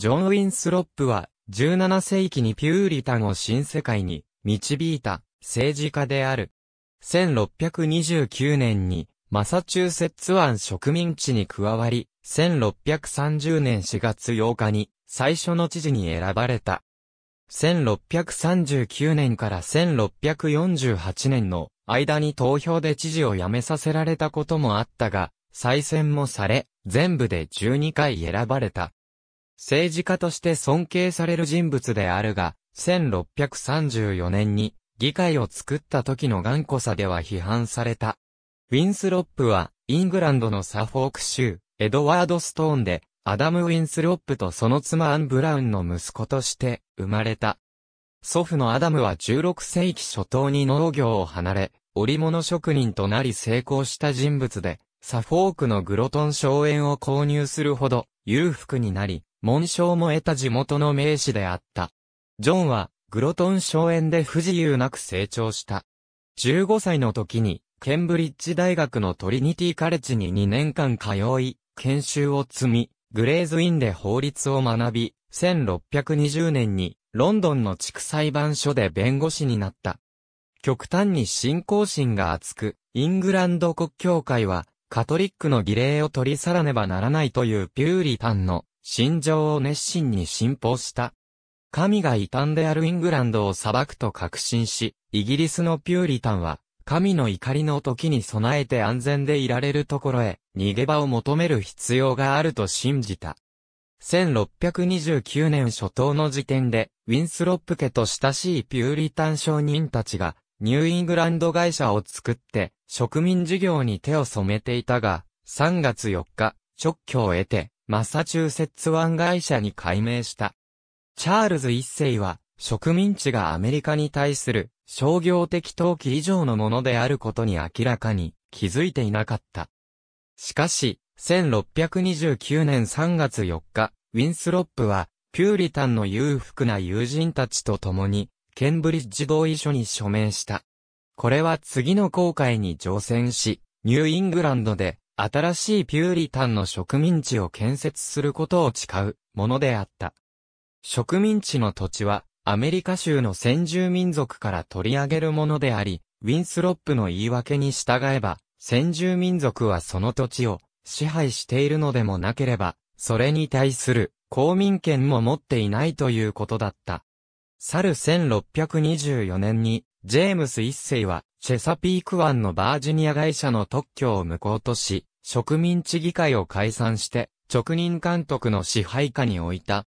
ジョン・ウィンスロップは、17世紀にピューリタンを新世界に導いた政治家である。1629年にマサチューセッツ湾植民地に加わり、1630年4月8日に最初の知事に選ばれた。1639年から1648年の間に投票で知事を辞めさせられたこともあったが、再選もされ、全部で12回選ばれた。政治家として尊敬される人物であるが、1634年に議会を作った時の頑固さでは批判された。ウィンスロップは、イングランドのサフォーク州、エドワード・ストーンで、アダム・ウィンスロップとその妻アン・ブラウンの息子として生まれた。祖父のアダムは16世紀初頭に農業を離れ、織物職人となり成功した人物で、サフォークのグロトン荘園を購入するほど裕福になり、紋章も得た地元の名士であった。ジョンは、グロトン荘園で不自由なく成長した。15歳の時に、ケンブリッジ大学のトリニティカレッジに2年間通い、研修を積み、グレーズインで法律を学び、1620年に、ロンドンの地区裁判所で弁護士になった。極端に信仰心が厚く、イングランド国教会は、カトリックの儀礼を取り去らねばならないというピューリタンの信条を熱心に信奉した。神が異端であるイングランドを裁くと確信し、イギリスのピューリタンは、神の怒りの時に備えて安全でいられるところへ、逃げ場を求める必要があると信じた。1629年初頭の時点で、ウィンスロップ家と親しいピューリタン商人たちが、ニューイングランド会社を作って、植民事業に手を染めていたが、3月4日、直挙を得て、マサチューセッツ湾会社に改名した。チャールズ一世は、植民地がアメリカに対する商業的投機以上のものであることに明らかに気づいていなかった。しかし、1629年3月4日、ウィンスロップは、ピューリタンの裕福な友人たちと共に、ケンブリッジ同意書に署名した。これは次の航海に乗船し、ニューイングランドで新しいピューリタンの植民地を建設することを誓うものであった。植民地の土地は、アメリカ州の先住民族から取り上げるものであり、ウィンスロップの言い訳に従えば、先住民族はその土地を支配しているのでもなければ、それに対する公民権も持っていないということだった。去る1624年に、ジェームス一世はチェサピーク湾のバージニア会社の特許を無効とし、植民地議会を解散して、直任監督の支配下に置いた。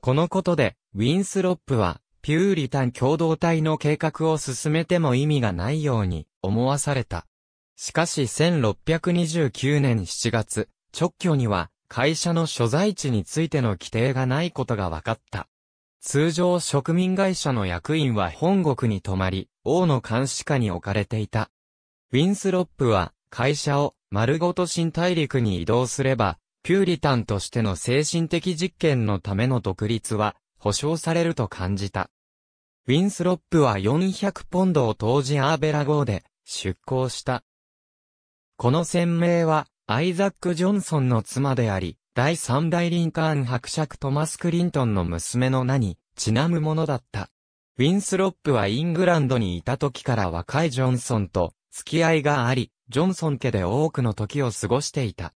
このことで、ウィンスロップは、ピューリタン共同体の計画を進めても意味がないように思わされた。しかし1629年7月、直挙には会社の所在地についての規定がないことが分かった。通常植民会社の役員は本国に泊まり、王の監視下に置かれていた。ウィンスロップは、会社を丸ごと新大陸に移動すれば、ピューリタンとしての精神的実験のための独立は保障されると感じた。ウィンスロップは400ポンドを当時アーベラ号で出港した。この船名はアイザック・ジョンソンの妻であり、第三代リンカーン伯爵トマス・クリントンの娘の名にちなむものだった。ウィンスロップはイングランドにいた時から若いジョンソンと付き合いがあり、ジョンソン家で多くの時を過ごしていた。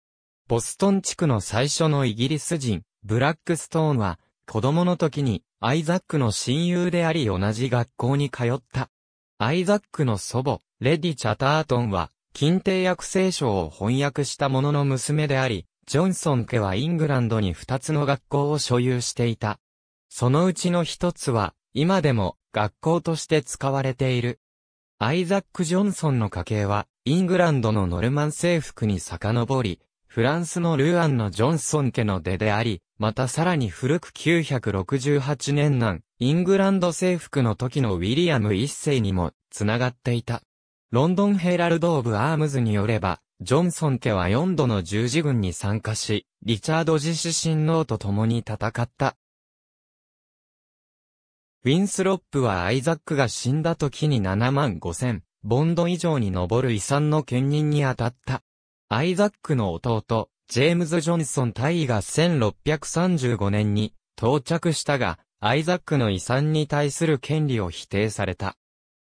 ボストン地区の最初のイギリス人、ブラックストーンは、子供の時に、アイザックの親友であり同じ学校に通った。アイザックの祖母、レディ・チャタートンは、近帝訳聖書を翻訳した者の娘であり、ジョンソン家はイングランドに二つの学校を所有していた。そのうちの一つは、今でも学校として使われている。アイザック・ジョンソンの家系は、イングランドのノルマン征服に遡り、フランスのルーアンのジョンソン家の出であり、またさらに古く968年南、イングランド征服の時のウィリアム一世にも、つながっていた。ロンドンヘラルド・オブ・アームズによれば、ジョンソン家は4度の十字軍に参加し、リチャード自身親王と共に戦った。ウィンスロップはアイザックが死んだ時に7万5千、ボンド以上に上る遺産の兼任に当たった。アイザックの弟、ジェームズ・ジョンソン大尉が1635年に到着したが、アイザックの遺産に対する権利を否定された。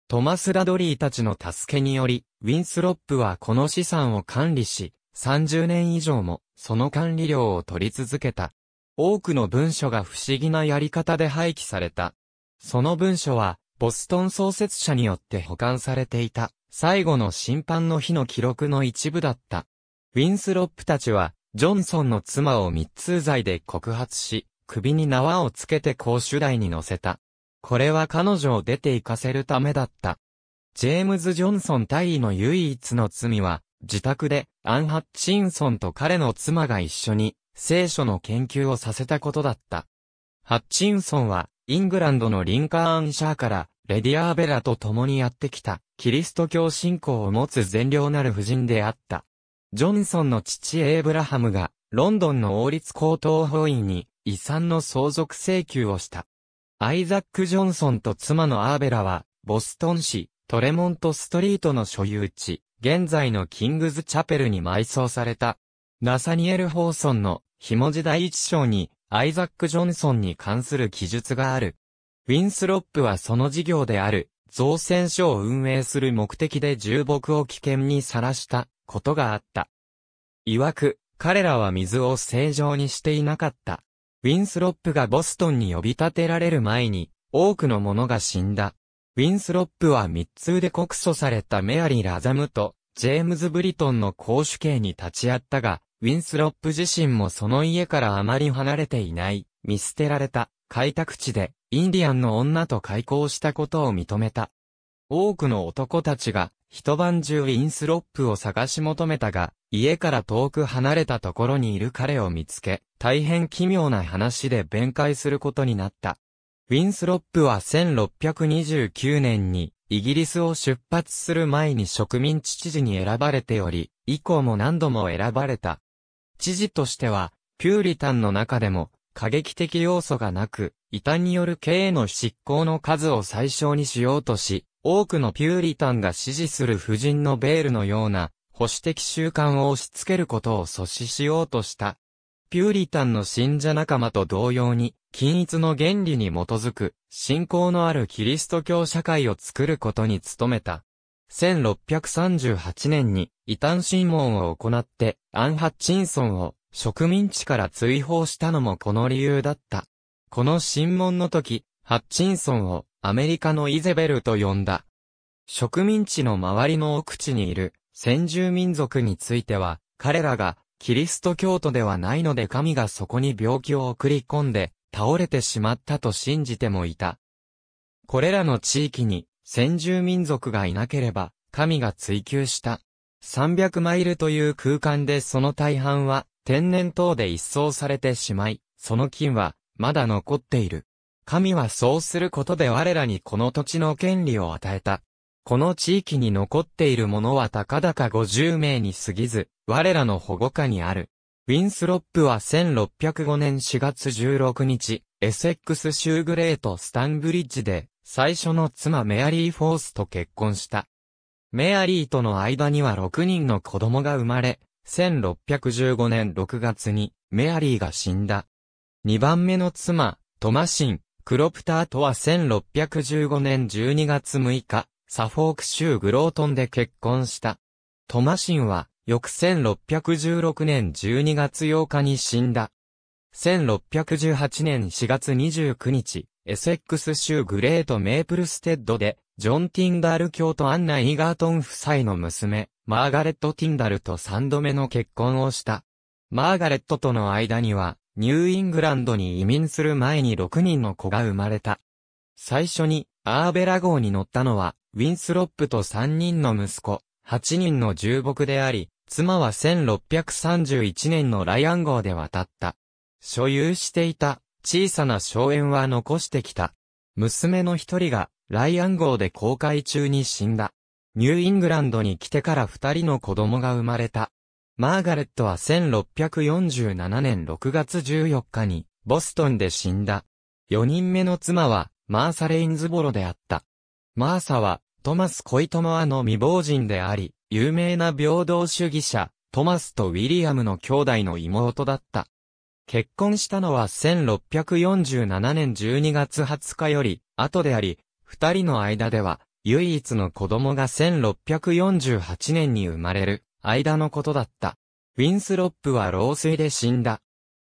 トマス・ラドリーたちの助けにより、ウィンスロップはこの資産を管理し、30年以上もその管理料を取り続けた。多くの文書が不思議なやり方で廃棄された。その文書は、ボストン創設者によって保管されていた、最後の審判の日の記録の一部だった。ウィンスロップたちは、ジョンソンの妻を密通罪で告発し、首に縄をつけて公主台に乗せた。これは彼女を出て行かせるためだった。ジェームズ・ジョンソン大尉の唯一の罪は、自宅でアン・ハッチンソンと彼の妻が一緒に聖書の研究をさせたことだった。ハッチンソンは、イングランドのリンカーンシャーから、レディアーベラと共にやってきた、キリスト教信仰を持つ善良なる夫人であった。ジョンソンの父エイブラハムが、ロンドンの王立高等法院に、遺産の相続請求をした。アイザック・ジョンソンと妻のアーベラは、ボストン市、トレモントストリートの所有地、現在のキングズ・チャペルに埋葬された。ナサニエル・ホーソンの、ひもじ第一章に、アイザック・ジョンソンに関する記述がある。ウィンスロップはその事業である、造船所を運営する目的で重木を危険にさらしたことがあった。曰く、彼らは水を正常にしていなかった。ウィンスロップがボストンに呼び立てられる前に、多くの者が死んだ。ウィンスロップは密通で告訴されたメアリー・ラザムと、ジェームズ・ブリトンの公主刑に立ち会ったが、ウィンスロップ自身もその家からあまり離れていない、見捨てられた、開拓地で、インディアンの女と開校したことを認めた。多くの男たちが、一晩中ウィンスロップを探し求めたが、家から遠く離れたところにいる彼を見つけ、大変奇妙な話で弁解することになった。ウィンスロップは1629年に、イギリスを出発する前に植民地知事に選ばれており、以降も何度も選ばれた。知事としては、ピューリタンの中でも、過激的要素がなく、異端による刑の執行の数を最小にしようとし、多くのピューリタンが支持する夫人のベールのような、保守的習慣を押し付けることを阻止しようとした。ピューリタンの信者仲間と同様に、均一の原理に基づく、信仰のあるキリスト教社会を作ることに努めた。1638年に異端審問を行って、アン・ハッチンソンを植民地から追放したのもこの理由だった。この審問の時、ハッチンソンをアメリカのイゼベルと呼んだ。植民地の周りの奥地にいる先住民族については、彼らがキリスト教徒ではないので神がそこに病気を送り込んで倒れてしまったと信じてもいた。これらの地域に先住民族がいなければ、神が追求した。300マイルという空間でその大半は天然痘で一掃されてしまい、その菌はまだ残っている。神はそうすることで我らにこの土地の権利を与えた。この地域に残っているものは高々50名に過ぎず、我らの保護下にある。ウィンスロップは1605年4月16日、エセックス州グレートスタンブリッジで最初の妻メアリー・フォースと結婚した。メアリーとの間には6人の子供が生まれ、1615年6月にメアリーが死んだ。2番目の妻、トマシン、クロプターとは1615年12月6日、サフォーク州グロートンで結婚した。トマシンは、翌1616年12月8日に死んだ。1618年4月29日、エセックス州グレート・メープルステッドで、ジョン・ティンダール教とアンナ・イーガートン夫妻の娘、マーガレット・ティンダルと3度目の結婚をした。マーガレットとの間には、ニューイングランドに移民する前に6人の子が生まれた。最初に、アーベラ号に乗ったのは、ウィンスロップと3人の息子、8人の重木であり、妻は1631年のライアン号で渡った。所有していた小さな荘園は残してきた。娘の一人が、ライアン号で航海中に死んだ。ニューイングランドに来てから二人の子供が生まれた。マーガレットは1647年6月14日に、ボストンで死んだ。四人目の妻は、マーサ・レインズボロであった。マーサは、トマス・コイトモアの未亡人であり、有名な平等主義者、トマスとウィリアムの兄弟の妹だった。結婚したのは1647年12月20日より、後であり、二人の間では、唯一の子供が1648年に生まれる、間のことだった。ウィンスロップは老衰で死んだ。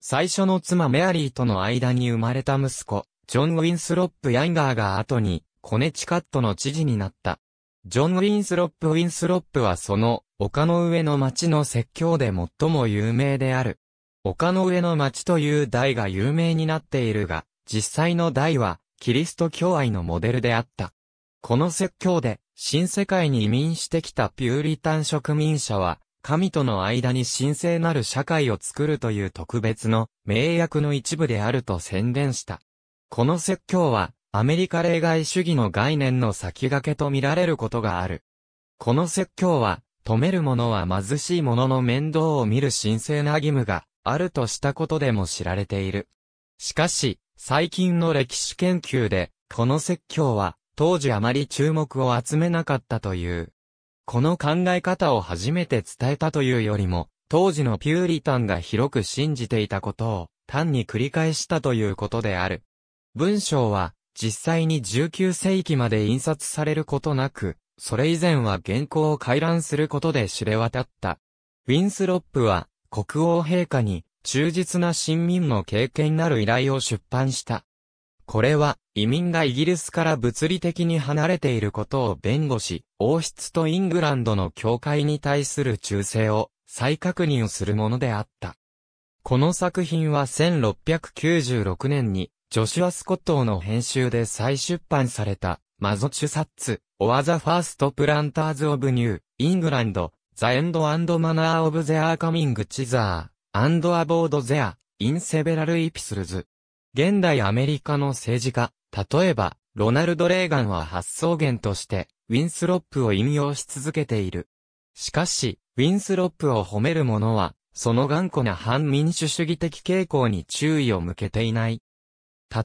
最初の妻メアリーとの間に生まれた息子、ジョン・ウィンスロップ・ヤンガーが後に、コネチカットの知事になった。ジョン・ウィンスロップ・ウィンスロップはその、丘の上の町の説教で最も有名である。丘の上の町という台が有名になっているが、実際の台は、キリスト教愛のモデルであった。この説教で、新世界に移民してきたピューリタン植民者は、神との間に神聖なる社会を作るという特別の名約の一部であると宣伝した。この説教は、アメリカ例外主義の概念の先駆けと見られることがある。この説教は、止める者は貧しい者の面倒を見る神聖な義務が、あるとしたことでも知られている。しかし、最近の歴史研究で、この説教は、当時あまり注目を集めなかったという。この考え方を初めて伝えたというよりも、当時のピューリタンが広く信じていたことを、単に繰り返したということである。文章は、実際に19世紀まで印刷されることなく、それ以前は原稿を回覧することで知れ渡った。ウィンスロップは、国王陛下に忠実な親民の経験なる依頼を出版した。これは移民がイギリスから物理的に離れていることを弁護し、王室とイングランドの境界に対する忠誠を再確認するものであった。この作品は1696年にジョシュア・スコットの編集で再出版されたマゾチュサッツ、オアザ・ファースト・プランターズ・オブ・ニュー、イングランド、The End and Manner of Their Coming t o e t h e r and a b o r d t h e in Several Episodes。現代アメリカの政治家、例えば、ロナルド・レーガンは発想源として、ウィンスロップを引用し続けている。しかし、ウィンスロップを褒める者は、その頑固な反民主主義的傾向に注意を向けていない。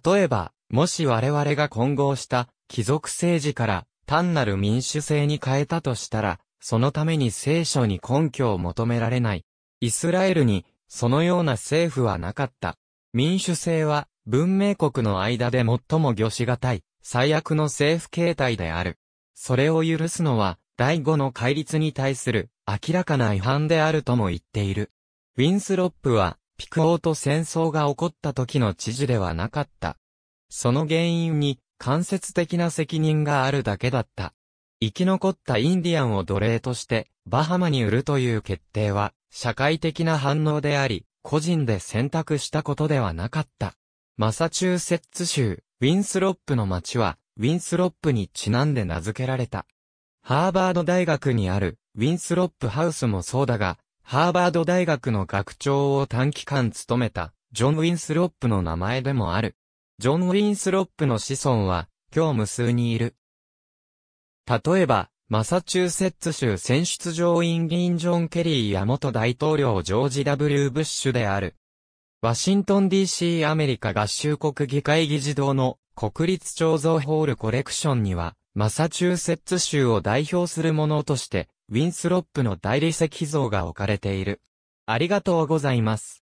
例えば、もし我々が混合した貴族政治から単なる民主制に変えたとしたら、そのために聖書に根拠を求められない。イスラエルに、そのような政府はなかった。民主制は、文明国の間で最も御しがたい、最悪の政府形態である。それを許すのは、第五の戒律に対する明らかな違反であるとも言っている。ウィンスロップは、ピクオーと戦争が起こった時の知事ではなかった。その原因に間接的な責任があるだけだった。生き残ったインディアンを奴隷として、バハマに売るという決定は、社会的な反応であり、個人で選択したことではなかった。マサチューセッツ州、ウィンスロップの町は、ウィンスロップにちなんで名付けられた。ハーバード大学にある、ウィンスロップハウスもそうだが、ハーバード大学の学長を短期間務めた、ジョン・ウィンスロップの名前でもある。ジョン・ウィンスロップの子孫は、今日無数にいる。例えば、マサチューセッツ州選出上院議員ジョン・ケリーや元大統領ジョージ・ W・ ブッシュである。ワシントン DC アメリカ合衆国議会議事堂の国立彫像ホールコレクションには、マサチューセッツ州を代表するものとして、ウィンスロップの大理石像が置かれている。ありがとうございます。